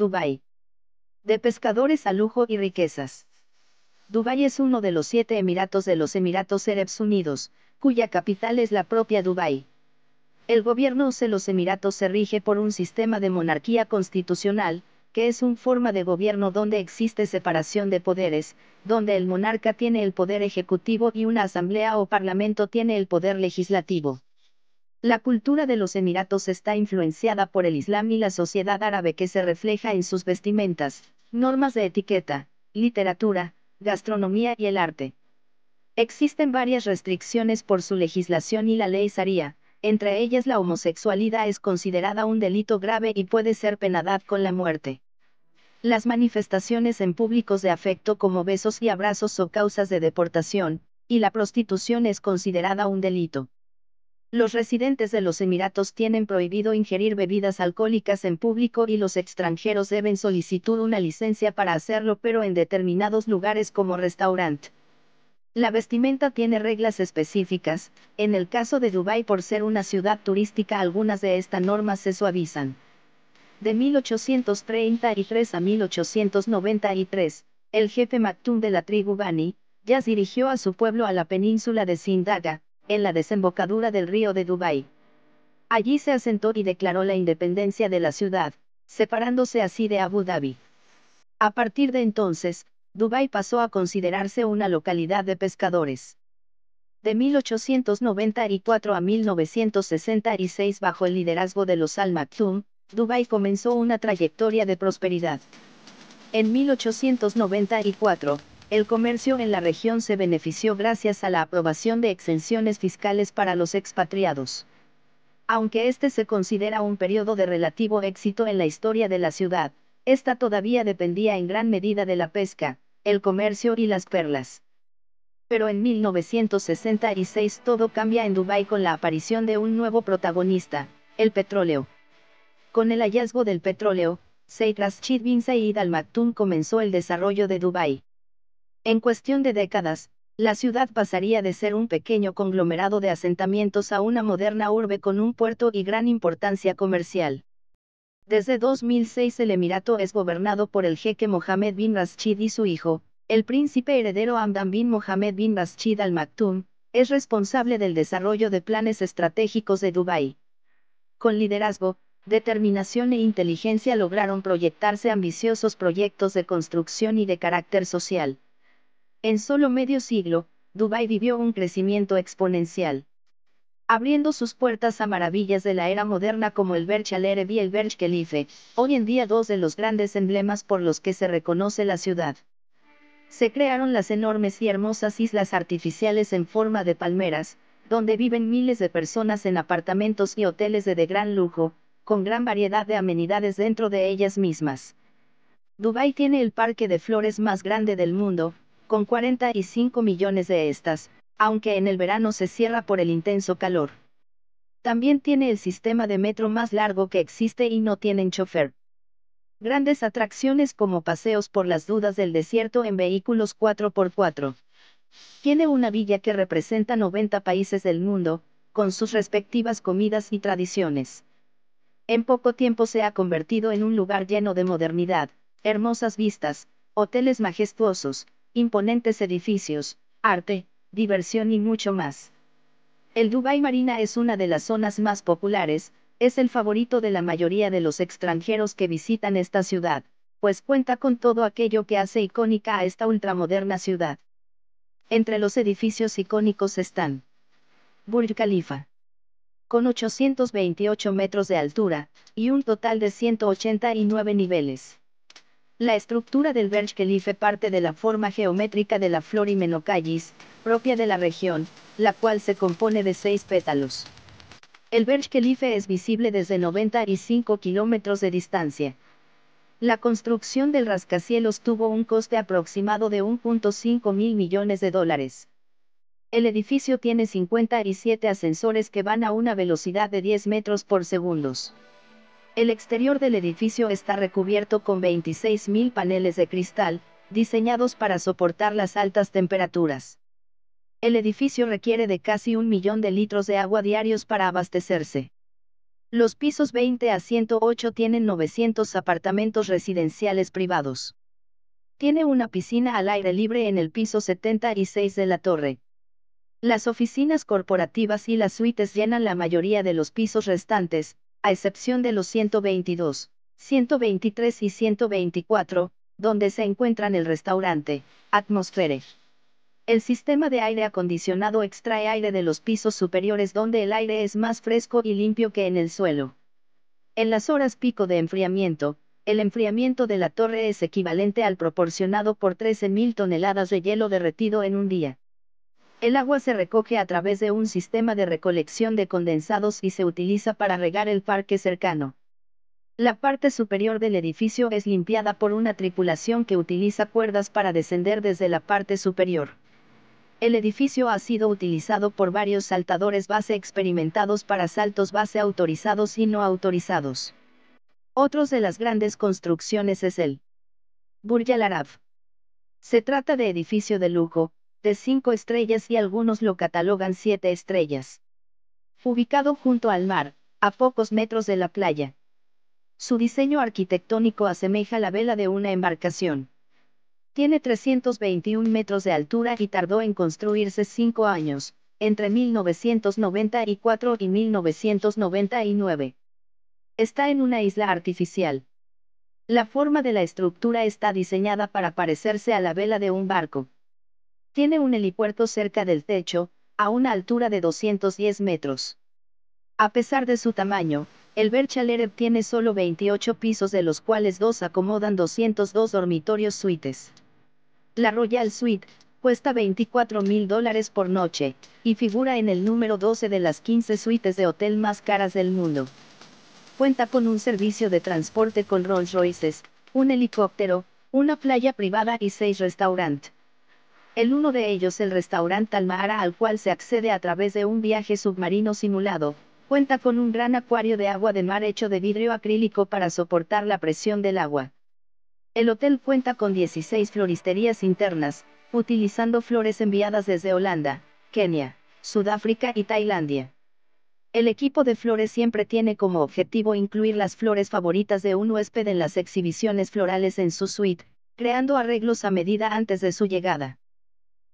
Dubai. De pescadores a lujo y riquezas. Dubái es uno de los siete Emiratos de los Emiratos Árabes Unidos, cuya capital es la propia Dubái. El gobierno de los Emiratos se rige por un sistema de monarquía constitucional, que es un forma de gobierno donde existe separación de poderes, donde el monarca tiene el poder ejecutivo y una asamblea o parlamento tiene el poder legislativo. La cultura de los Emiratos está influenciada por el Islam y la sociedad árabe que se refleja en sus vestimentas, normas de etiqueta, literatura, gastronomía y el arte. Existen varias restricciones por su legislación y la ley Saría, entre ellas la homosexualidad es considerada un delito grave y puede ser penada con la muerte. Las manifestaciones en públicos de afecto como besos y abrazos son causas de deportación, y la prostitución es considerada un delito. Los residentes de los Emiratos tienen prohibido ingerir bebidas alcohólicas en público y los extranjeros deben solicitar una licencia para hacerlo pero en determinados lugares como restaurante. La vestimenta tiene reglas específicas, en el caso de Dubái por ser una ciudad turística algunas de estas normas se suavizan. De 1833 a 1893, el jefe Maktoum de la tribu Bani, ya dirigió a su pueblo a la península de Sindaga, en la desembocadura del río de Dubái. Allí se asentó y declaró la independencia de la ciudad, separándose así de Abu Dhabi. A partir de entonces, Dubái pasó a considerarse una localidad de pescadores. De 1894 a 1966 bajo el liderazgo de los Al Maktoum, Dubái comenzó una trayectoria de prosperidad. En 1894, el comercio en la región se benefició gracias a la aprobación de exenciones fiscales para los expatriados. Aunque este se considera un periodo de relativo éxito en la historia de la ciudad, esta todavía dependía en gran medida de la pesca, el comercio y las perlas. Pero en 1966 todo cambia en Dubái con la aparición de un nuevo protagonista, el petróleo. Con el hallazgo del petróleo, Sheikh Rashid bin Said Al Maktoum comenzó el desarrollo de Dubái. En cuestión de décadas, la ciudad pasaría de ser un pequeño conglomerado de asentamientos a una moderna urbe con un puerto y gran importancia comercial. Desde 2006 el Emirato es gobernado por el jeque Mohammed bin Rashid y su hijo, el príncipe heredero Hamdan bin Mohammed bin Rashid Al Maktoum, es responsable del desarrollo de planes estratégicos de Dubái. Con liderazgo, determinación e inteligencia lograron proyectarse ambiciosos proyectos de construcción y de carácter social. En solo medio siglo, Dubái vivió un crecimiento exponencial abriendo sus puertas a maravillas de la era moderna como el Berch Al y el Berch Khalifa, hoy en día dos de los grandes emblemas por los que se reconoce la ciudad. Se crearon las enormes y hermosas islas artificiales en forma de palmeras, donde viven miles de personas en apartamentos y hoteles de, de gran lujo, con gran variedad de amenidades dentro de ellas mismas. Dubái tiene el parque de flores más grande del mundo, con 45 millones de estas, aunque en el verano se cierra por el intenso calor. También tiene el sistema de metro más largo que existe y no tienen chofer. Grandes atracciones como paseos por las dudas del desierto en vehículos 4x4. Tiene una villa que representa 90 países del mundo, con sus respectivas comidas y tradiciones. En poco tiempo se ha convertido en un lugar lleno de modernidad, hermosas vistas, hoteles majestuosos, imponentes edificios, arte, diversión y mucho más. El Dubai Marina es una de las zonas más populares, es el favorito de la mayoría de los extranjeros que visitan esta ciudad, pues cuenta con todo aquello que hace icónica a esta ultramoderna ciudad. Entre los edificios icónicos están Burj Khalifa, con 828 metros de altura, y un total de 189 niveles. La estructura del Berj Kelife parte de la forma geométrica de la flor menocallis, propia de la región, la cual se compone de seis pétalos. El Berj es visible desde 95 kilómetros de distancia. La construcción del rascacielos tuvo un coste aproximado de 1.5 mil millones de dólares. El edificio tiene 57 ascensores que van a una velocidad de 10 metros por segundo. El exterior del edificio está recubierto con 26.000 paneles de cristal, diseñados para soportar las altas temperaturas. El edificio requiere de casi un millón de litros de agua diarios para abastecerse. Los pisos 20 a 108 tienen 900 apartamentos residenciales privados. Tiene una piscina al aire libre en el piso 76 de la torre. Las oficinas corporativas y las suites llenan la mayoría de los pisos restantes, a excepción de los 122, 123 y 124, donde se encuentran el restaurante, Atmosfere. El sistema de aire acondicionado extrae aire de los pisos superiores donde el aire es más fresco y limpio que en el suelo. En las horas pico de enfriamiento, el enfriamiento de la torre es equivalente al proporcionado por 13.000 toneladas de hielo derretido en un día. El agua se recoge a través de un sistema de recolección de condensados y se utiliza para regar el parque cercano. La parte superior del edificio es limpiada por una tripulación que utiliza cuerdas para descender desde la parte superior. El edificio ha sido utilizado por varios saltadores base experimentados para saltos base autorizados y no autorizados. Otros de las grandes construcciones es el Burj Al Arab. Se trata de edificio de lujo, de 5 estrellas y algunos lo catalogan 7 estrellas. Ubicado junto al mar, a pocos metros de la playa. Su diseño arquitectónico asemeja la vela de una embarcación. Tiene 321 metros de altura y tardó en construirse 5 años, entre 1994 y 1999. Está en una isla artificial. La forma de la estructura está diseñada para parecerse a la vela de un barco. Tiene un helipuerto cerca del techo, a una altura de 210 metros. A pesar de su tamaño, el Berchalereb tiene solo 28 pisos de los cuales dos acomodan 202 dormitorios suites. La Royal Suite, cuesta 24 mil dólares por noche, y figura en el número 12 de las 15 suites de hotel más caras del mundo. Cuenta con un servicio de transporte con Rolls Royces, un helicóptero, una playa privada y seis restaurantes. El uno de ellos el restaurante Almahara al cual se accede a través de un viaje submarino simulado, cuenta con un gran acuario de agua de mar hecho de vidrio acrílico para soportar la presión del agua. El hotel cuenta con 16 floristerías internas, utilizando flores enviadas desde Holanda, Kenia, Sudáfrica y Tailandia. El equipo de flores siempre tiene como objetivo incluir las flores favoritas de un huésped en las exhibiciones florales en su suite, creando arreglos a medida antes de su llegada.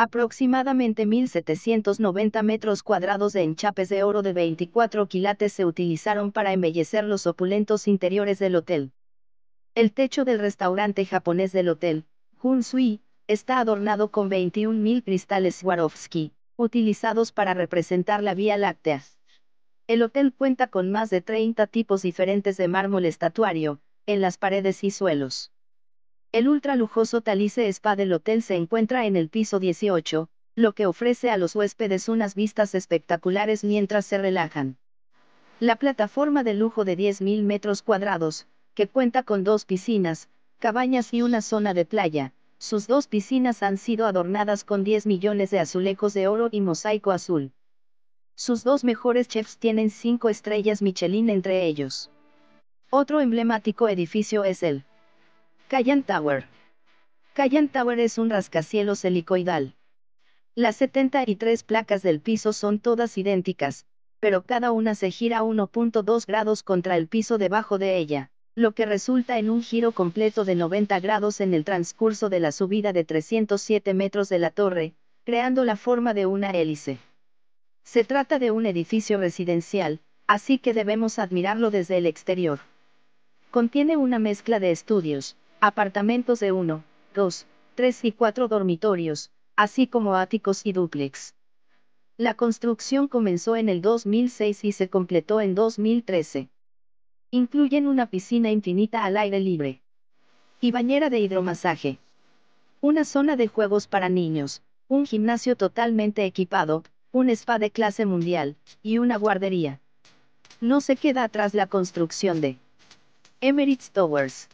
Aproximadamente 1.790 metros cuadrados de enchapes de oro de 24 quilates se utilizaron para embellecer los opulentos interiores del hotel. El techo del restaurante japonés del hotel, Sui, está adornado con 21.000 cristales Swarovski, utilizados para representar la Vía Láctea. El hotel cuenta con más de 30 tipos diferentes de mármol estatuario, en las paredes y suelos. El ultra lujoso Spa del hotel se encuentra en el piso 18, lo que ofrece a los huéspedes unas vistas espectaculares mientras se relajan. La plataforma de lujo de 10.000 metros cuadrados, que cuenta con dos piscinas, cabañas y una zona de playa, sus dos piscinas han sido adornadas con 10 millones de azulejos de oro y mosaico azul. Sus dos mejores chefs tienen cinco estrellas Michelin entre ellos. Otro emblemático edificio es el Cayenne Tower. Cayenne Tower es un rascacielos helicoidal. Las 73 placas del piso son todas idénticas, pero cada una se gira 1.2 grados contra el piso debajo de ella, lo que resulta en un giro completo de 90 grados en el transcurso de la subida de 307 metros de la torre, creando la forma de una hélice. Se trata de un edificio residencial, así que debemos admirarlo desde el exterior. Contiene una mezcla de estudios, Apartamentos de 1, 2, 3 y 4 dormitorios, así como áticos y dúplex. La construcción comenzó en el 2006 y se completó en 2013. Incluyen una piscina infinita al aire libre. Y bañera de hidromasaje. Una zona de juegos para niños, un gimnasio totalmente equipado, un spa de clase mundial, y una guardería. No se queda atrás la construcción de Emirates Towers.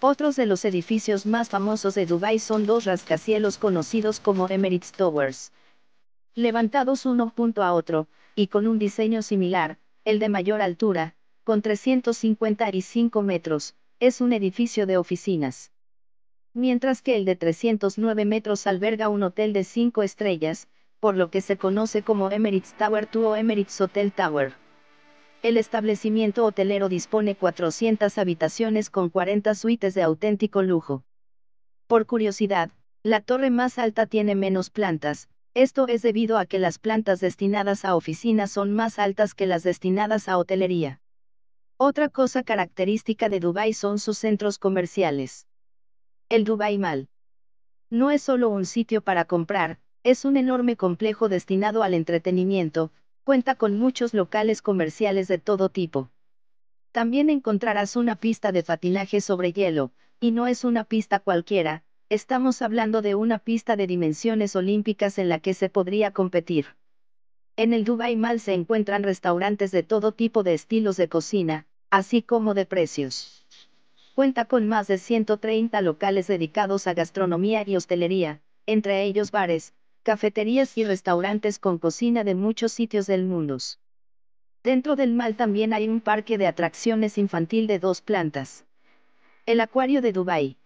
Otros de los edificios más famosos de Dubái son dos rascacielos conocidos como Emirates Towers. Levantados uno junto a otro, y con un diseño similar, el de mayor altura, con 355 metros, es un edificio de oficinas. Mientras que el de 309 metros alberga un hotel de 5 estrellas, por lo que se conoce como Emirates Tower 2 o Emirates Hotel Tower. El establecimiento hotelero dispone 400 habitaciones con 40 suites de auténtico lujo. Por curiosidad, la torre más alta tiene menos plantas, esto es debido a que las plantas destinadas a oficinas son más altas que las destinadas a hotelería. Otra cosa característica de Dubái son sus centros comerciales. El Dubai Mall. No es solo un sitio para comprar, es un enorme complejo destinado al entretenimiento, Cuenta con muchos locales comerciales de todo tipo. También encontrarás una pista de patinaje sobre hielo, y no es una pista cualquiera, estamos hablando de una pista de dimensiones olímpicas en la que se podría competir. En el Dubai Mall se encuentran restaurantes de todo tipo de estilos de cocina, así como de precios. Cuenta con más de 130 locales dedicados a gastronomía y hostelería, entre ellos bares, cafeterías y restaurantes con cocina de muchos sitios del mundo. Dentro del mal también hay un parque de atracciones infantil de dos plantas. El Acuario de Dubai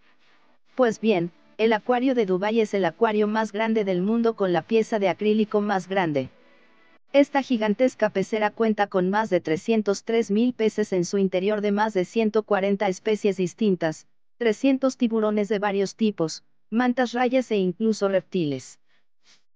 Pues bien, el Acuario de Dubai es el acuario más grande del mundo con la pieza de acrílico más grande. Esta gigantesca pecera cuenta con más de 303.000 peces en su interior de más de 140 especies distintas, 300 tiburones de varios tipos, mantas rayas e incluso reptiles.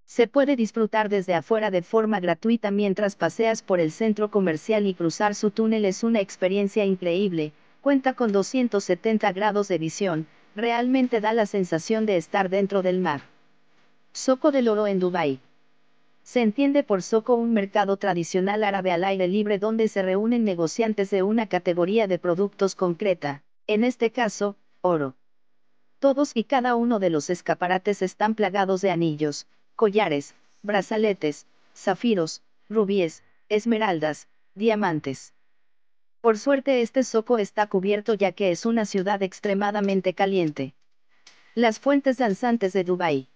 Se puede disfrutar desde afuera de forma gratuita mientras paseas por el centro comercial y cruzar su túnel es una experiencia increíble, cuenta con 270 grados de visión, realmente da la sensación de estar dentro del mar. Soco del Oro en Dubái. Se entiende por Soco un mercado tradicional árabe al aire libre donde se reúnen negociantes de una categoría de productos concreta, en este caso, oro. Todos y cada uno de los escaparates están plagados de anillos, collares, brazaletes, zafiros, rubíes, esmeraldas, diamantes. Por suerte este zoco está cubierto ya que es una ciudad extremadamente caliente. Las fuentes danzantes de Dubái.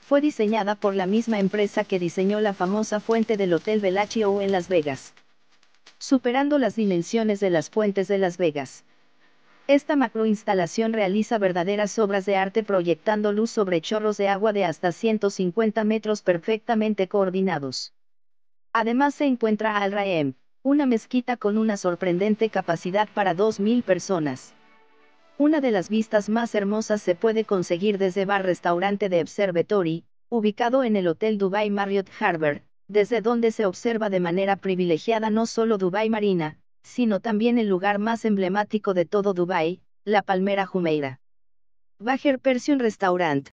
Fue diseñada por la misma empresa que diseñó la famosa fuente del Hotel Bellagio en Las Vegas. Superando las dimensiones de las fuentes de Las Vegas. Esta macroinstalación realiza verdaderas obras de arte proyectando luz sobre chorros de agua de hasta 150 metros perfectamente coordinados. Además se encuentra Al Raem, una mezquita con una sorprendente capacidad para 2.000 personas. Una de las vistas más hermosas se puede conseguir desde bar-restaurante de Observatory, ubicado en el Hotel Dubai Marriott Harbor, desde donde se observa de manera privilegiada no solo Dubai Marina, sino también el lugar más emblemático de todo Dubái, la Palmera Jumeira. Bajer Persian Restaurant,